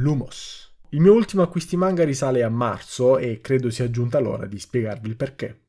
Lumos. Il mio ultimo acquisti manga risale a marzo e credo sia giunta l'ora di spiegarvi il perché.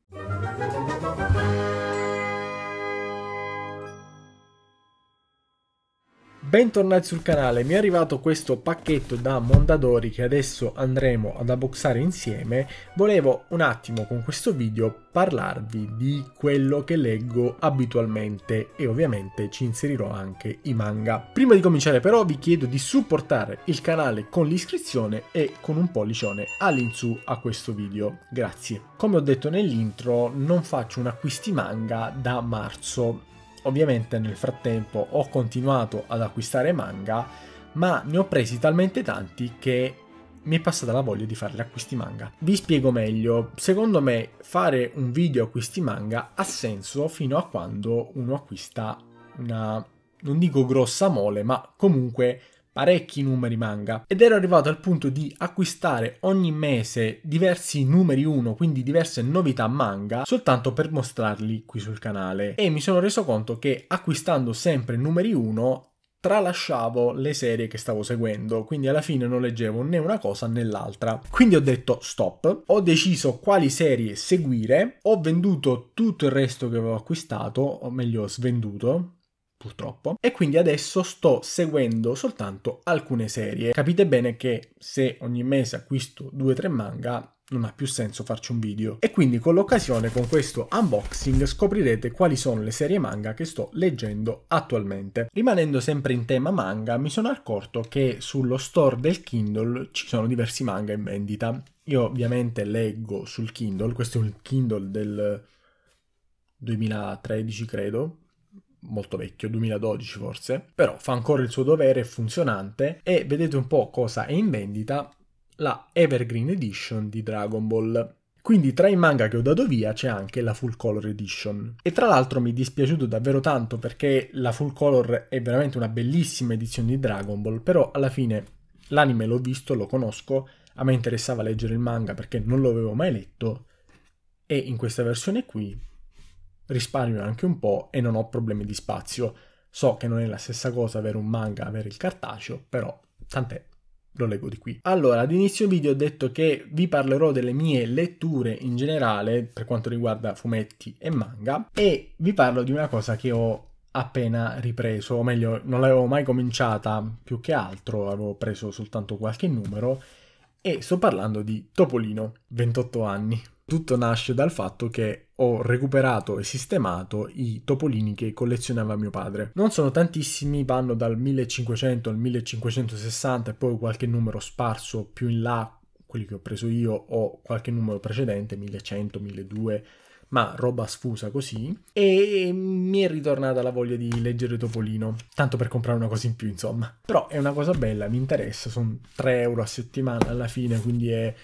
Bentornati sul canale, mi è arrivato questo pacchetto da Mondadori che adesso andremo ad unboxare insieme. Volevo un attimo con questo video parlarvi di quello che leggo abitualmente e ovviamente ci inserirò anche i manga. Prima di cominciare però vi chiedo di supportare il canale con l'iscrizione e con un pollicione all'insù a questo video, grazie. Come ho detto nell'intro non faccio un acquisti manga da marzo Ovviamente nel frattempo ho continuato ad acquistare manga, ma ne ho presi talmente tanti che mi è passata la voglia di fare acquisti manga. Vi spiego meglio, secondo me fare un video acquisti manga ha senso fino a quando uno acquista una, non dico grossa mole, ma comunque parecchi numeri manga ed ero arrivato al punto di acquistare ogni mese diversi numeri 1, quindi diverse novità manga, soltanto per mostrarli qui sul canale. E mi sono reso conto che acquistando sempre numeri 1 tralasciavo le serie che stavo seguendo, quindi alla fine non leggevo né una cosa né l'altra. Quindi ho detto stop, ho deciso quali serie seguire, ho venduto tutto il resto che avevo acquistato, o meglio svenduto, purtroppo, e quindi adesso sto seguendo soltanto alcune serie. Capite bene che se ogni mese acquisto 2-3 manga non ha più senso farci un video. E quindi con l'occasione, con questo unboxing, scoprirete quali sono le serie manga che sto leggendo attualmente. Rimanendo sempre in tema manga, mi sono accorto che sullo store del Kindle ci sono diversi manga in vendita. Io ovviamente leggo sul Kindle, questo è un Kindle del 2013 credo, molto vecchio, 2012 forse, però fa ancora il suo dovere, è funzionante e vedete un po' cosa è in vendita, la Evergreen Edition di Dragon Ball. Quindi tra i manga che ho dato via c'è anche la Full Color Edition. E tra l'altro mi è dispiaciuto davvero tanto perché la Full Color è veramente una bellissima edizione di Dragon Ball, però alla fine l'anime l'ho visto, lo conosco, a me interessava leggere il manga perché non lo avevo mai letto e in questa versione qui risparmio anche un po' e non ho problemi di spazio. So che non è la stessa cosa avere un manga, avere il cartaceo, però tant'è lo leggo di qui. Allora, ad inizio video ho detto che vi parlerò delle mie letture in generale per quanto riguarda fumetti e manga e vi parlo di una cosa che ho appena ripreso, o meglio, non l'avevo mai cominciata, più che altro avevo preso soltanto qualche numero e sto parlando di Topolino, 28 anni. Tutto nasce dal fatto che ho recuperato e sistemato i topolini che collezionava mio padre. Non sono tantissimi, vanno dal 1500 al 1560 e poi qualche numero sparso più in là, quelli che ho preso io, o qualche numero precedente, 1100, 1200 ma roba sfusa così, e mi è ritornata la voglia di leggere Topolino, tanto per comprare una cosa in più, insomma. Però è una cosa bella, mi interessa, sono 3 euro a settimana alla fine, quindi è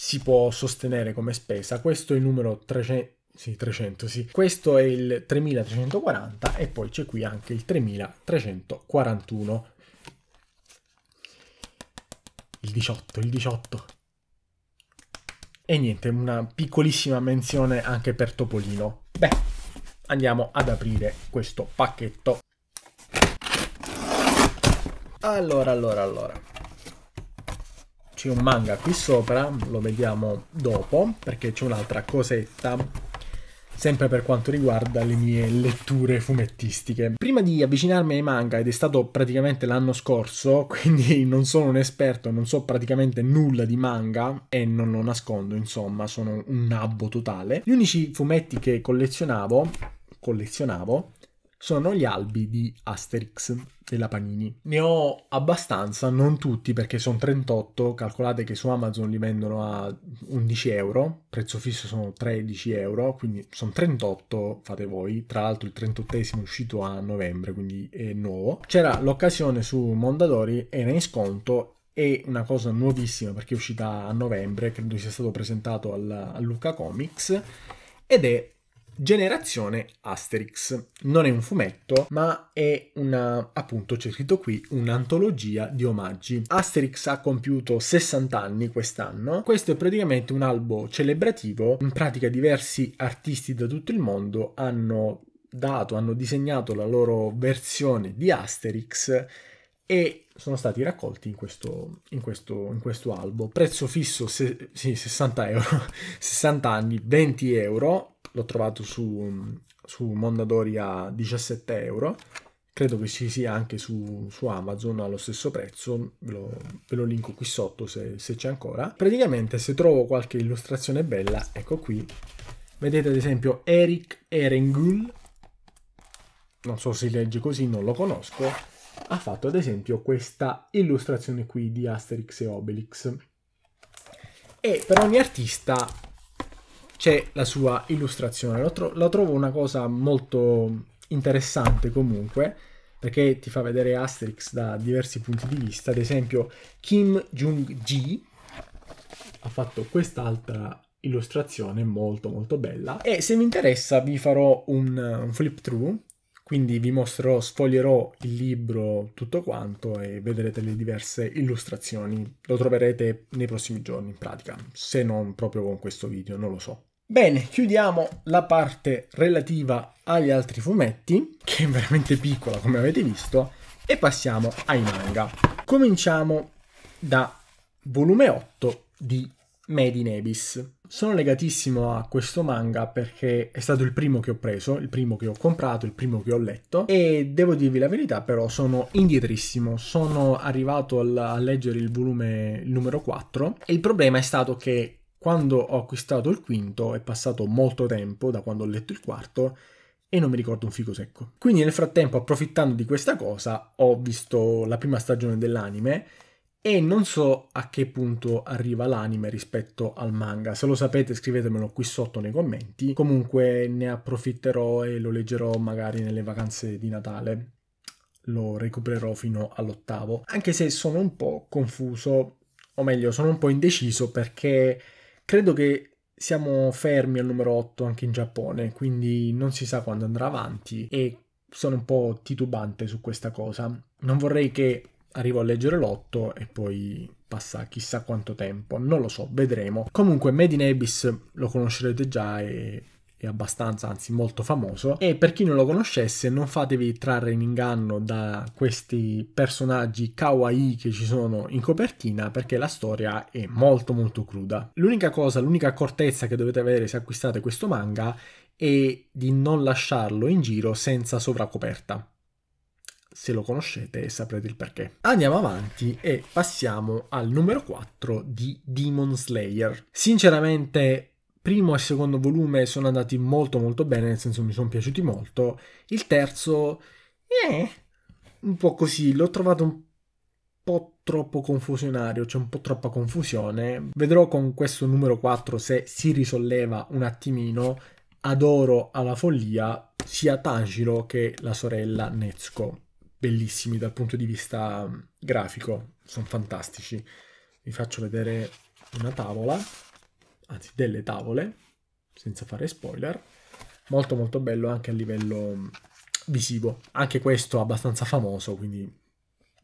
si può sostenere come spesa. Questo è il numero 300. Sì, 300, sì. Questo è il 3340 e poi c'è qui anche il 3341. Il 18, il 18. E niente, una piccolissima menzione anche per Topolino. Beh, andiamo ad aprire questo pacchetto. Allora, allora, allora c'è un manga qui sopra, lo vediamo dopo, perché c'è un'altra cosetta sempre per quanto riguarda le mie letture fumettistiche. Prima di avvicinarmi ai manga, ed è stato praticamente l'anno scorso, quindi non sono un esperto, non so praticamente nulla di manga e non lo nascondo, insomma, sono un nabbo totale. Gli unici fumetti che collezionavo collezionavo sono gli albi di Asterix della Panini. Ne ho abbastanza, non tutti perché sono 38, calcolate che su Amazon li vendono a 11 euro, prezzo fisso sono 13 euro, quindi sono 38, fate voi, tra l'altro il 38esimo è uscito a novembre, quindi è nuovo. C'era l'occasione su Mondadori, era in sconto è una cosa nuovissima perché è uscita a novembre, credo sia stato presentato al, a Luca Comics ed è Generazione Asterix. Non è un fumetto, ma è una, appunto c'è scritto qui, un'antologia di omaggi. Asterix ha compiuto 60 anni quest'anno. Questo è praticamente un albo celebrativo. In pratica diversi artisti da tutto il mondo hanno dato, hanno disegnato la loro versione di Asterix e sono stati raccolti in questo, in questo, in questo albo. Prezzo fisso se, sì, 60 euro, 60 anni, 20 euro l'ho trovato su, su Mondadori a 17 euro credo che ci sia anche su, su Amazon allo stesso prezzo ve lo, ve lo linko qui sotto se, se c'è ancora praticamente se trovo qualche illustrazione bella ecco qui vedete ad esempio Eric Erengul non so se legge così non lo conosco ha fatto ad esempio questa illustrazione qui di Asterix e Obelix e per ogni artista c'è la sua illustrazione. La, tro lo, trovo una cosa molto interessante comunque, perché ti fa vedere Asterix da diversi punti di vista. Ad esempio, Kim Jung-ji ha fatto quest'altra illustrazione molto molto bella e se vi interessa vi farò un, un flip through quindi vi mostrerò, sfoglierò il libro tutto quanto e vedrete le diverse illustrazioni. Lo troverete nei prossimi giorni in pratica, se non proprio con questo video, non lo so. Bene, chiudiamo la parte relativa agli altri fumetti, che è veramente piccola come avete visto, e passiamo ai manga. Cominciamo da volume 8 di Made in Abyss. Sono legatissimo a questo manga perché è stato il primo che ho preso, il primo che ho comprato, il primo che ho letto e devo dirvi la verità però sono indietrissimo, sono arrivato a leggere il volume il numero 4 e il problema è stato che quando ho acquistato il quinto è passato molto tempo da quando ho letto il quarto e non mi ricordo un figo secco. Quindi nel frattempo, approfittando di questa cosa, ho visto la prima stagione dell'anime e non so a che punto arriva l'anime rispetto al manga. Se lo sapete scrivetemelo qui sotto nei commenti. Comunque ne approfitterò e lo leggerò magari nelle vacanze di Natale. Lo recupererò fino all'ottavo. Anche se sono un po' confuso, o meglio, sono un po' indeciso perché Credo che siamo fermi al numero 8 anche in Giappone, quindi non si sa quando andrà avanti e sono un po' titubante su questa cosa. Non vorrei che arrivo a leggere l'8 e poi passa chissà quanto tempo, non lo so, vedremo. Comunque Made in Abyss lo conoscerete già e è abbastanza, anzi molto famoso. E per chi non lo conoscesse, non fatevi trarre in inganno da questi personaggi kawaii che ci sono in copertina, perché la storia è molto molto cruda. L'unica cosa, l'unica accortezza che dovete avere se acquistate questo manga è di non lasciarlo in giro senza sovracoperta. Se lo conoscete saprete il perché. Andiamo avanti e passiamo al numero 4 di Demon Slayer. Sinceramente primo e secondo volume sono andati molto molto bene, nel senso mi sono piaciuti molto. Il terzo, eh, un po' così, l'ho trovato un po' troppo confusionario, c'è cioè un po' troppa confusione. Vedrò con questo numero 4 se si risolleva un attimino. Adoro alla follia sia Tanjiro che la sorella Netsuko. Bellissimi dal punto di vista mm, grafico, sono fantastici. Vi faccio vedere una tavola anzi delle tavole, senza fare spoiler. Molto molto bello anche a livello visivo. Anche questo abbastanza famoso, quindi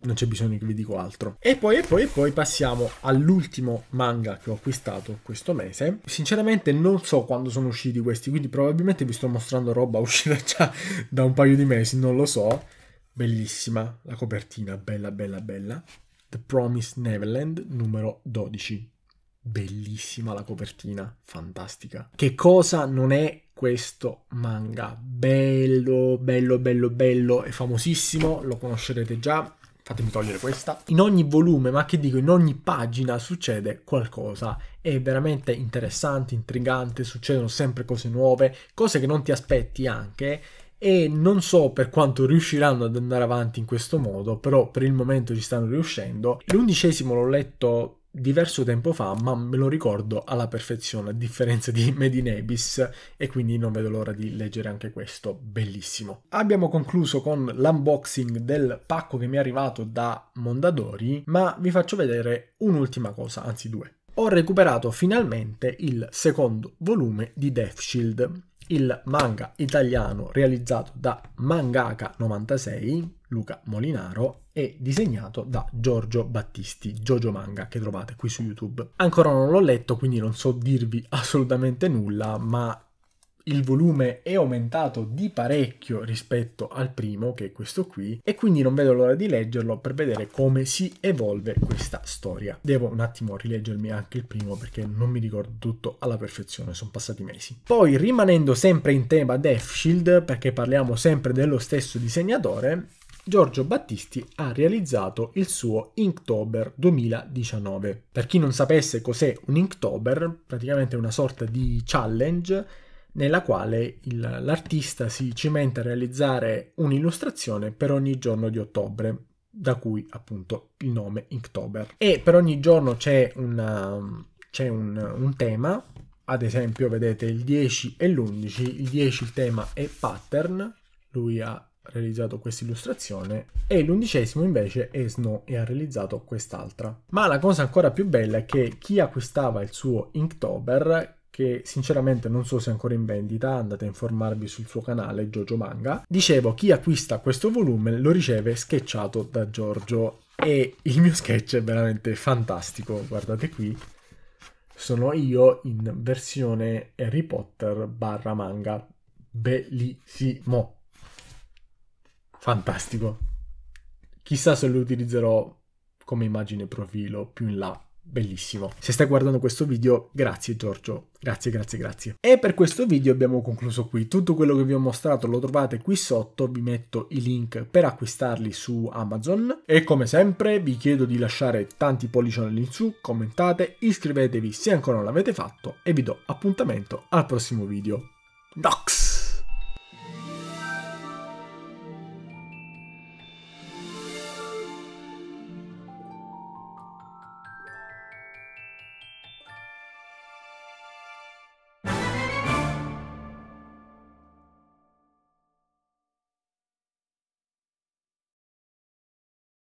non c'è bisogno che vi dico altro. E poi, e poi, e poi passiamo all'ultimo manga che ho acquistato questo mese. Sinceramente non so quando sono usciti questi, quindi probabilmente vi sto mostrando roba uscita già da un paio di mesi, non lo so. Bellissima la copertina, bella, bella, bella. The Promised Neverland numero 12. Bellissima la copertina, fantastica. Che cosa non è questo manga? Bello, bello, bello, bello, è famosissimo, lo conoscerete già. Fatemi togliere questa. In ogni volume, ma che dico, in ogni pagina succede qualcosa. È veramente interessante, intrigante, succedono sempre cose nuove, cose che non ti aspetti anche e non so per quanto riusciranno ad andare avanti in questo modo, però per il momento ci stanno riuscendo. L'undicesimo l'ho letto diverso tempo fa, ma me lo ricordo alla perfezione, a differenza di Made in Abyss, e quindi non vedo l'ora di leggere anche questo, bellissimo. Abbiamo concluso con l'unboxing del pacco che mi è arrivato da Mondadori, ma vi faccio vedere un'ultima cosa, anzi due. Ho recuperato finalmente il secondo volume di Death Shield, il manga italiano realizzato da Mangaka96, Luca Molinaro e disegnato da Giorgio Battisti, Giorgio Manga, che trovate qui su YouTube. Ancora non l'ho letto, quindi non so dirvi assolutamente nulla, ma il volume è aumentato di parecchio rispetto al primo, che è questo qui, e quindi non vedo l'ora di leggerlo per vedere come si evolve questa storia. Devo un attimo rileggermi anche il primo perché non mi ricordo tutto alla perfezione, sono passati mesi. Poi, rimanendo sempre in tema Death Shield, perché parliamo sempre dello stesso disegnatore, Giorgio Battisti ha realizzato il suo Inktober 2019. Per chi non sapesse cos'è un Inktober, praticamente una sorta di challenge nella quale il, l'artista si cimenta a realizzare un'illustrazione per ogni giorno di ottobre, da cui appunto il nome Inktober. E per ogni giorno c'è, una, c'è un, un tema, ad esempio vedete il 10 e l'11, il 10 il tema è pattern, lui ha realizzato questa illustrazione e l'undicesimo invece Esno e ha realizzato quest'altra. Ma la cosa ancora più bella è che chi acquistava il suo Inktober che sinceramente non so se è ancora in vendita, andate a informarvi sul suo canale Jojo Manga. Dicevo, chi acquista questo volume lo riceve sketchato da Giorgio e il mio sketch è veramente fantastico, guardate qui. Sono io in versione Harry Potter barra manga. Bellissimo! Fantastico. Chissà se lo utilizzerò come immagine profilo più in là. Bellissimo. Se stai guardando questo video, grazie Giorgio. Grazie, grazie, grazie. E per questo video abbiamo concluso qui. Tutto quello che vi ho mostrato lo trovate qui sotto, vi metto i link per acquistarli su Amazon. E come sempre vi chiedo di lasciare tanti pollicioni in su, commentate, iscrivetevi se ancora non l'avete fatto e vi do appuntamento al prossimo video. Nox!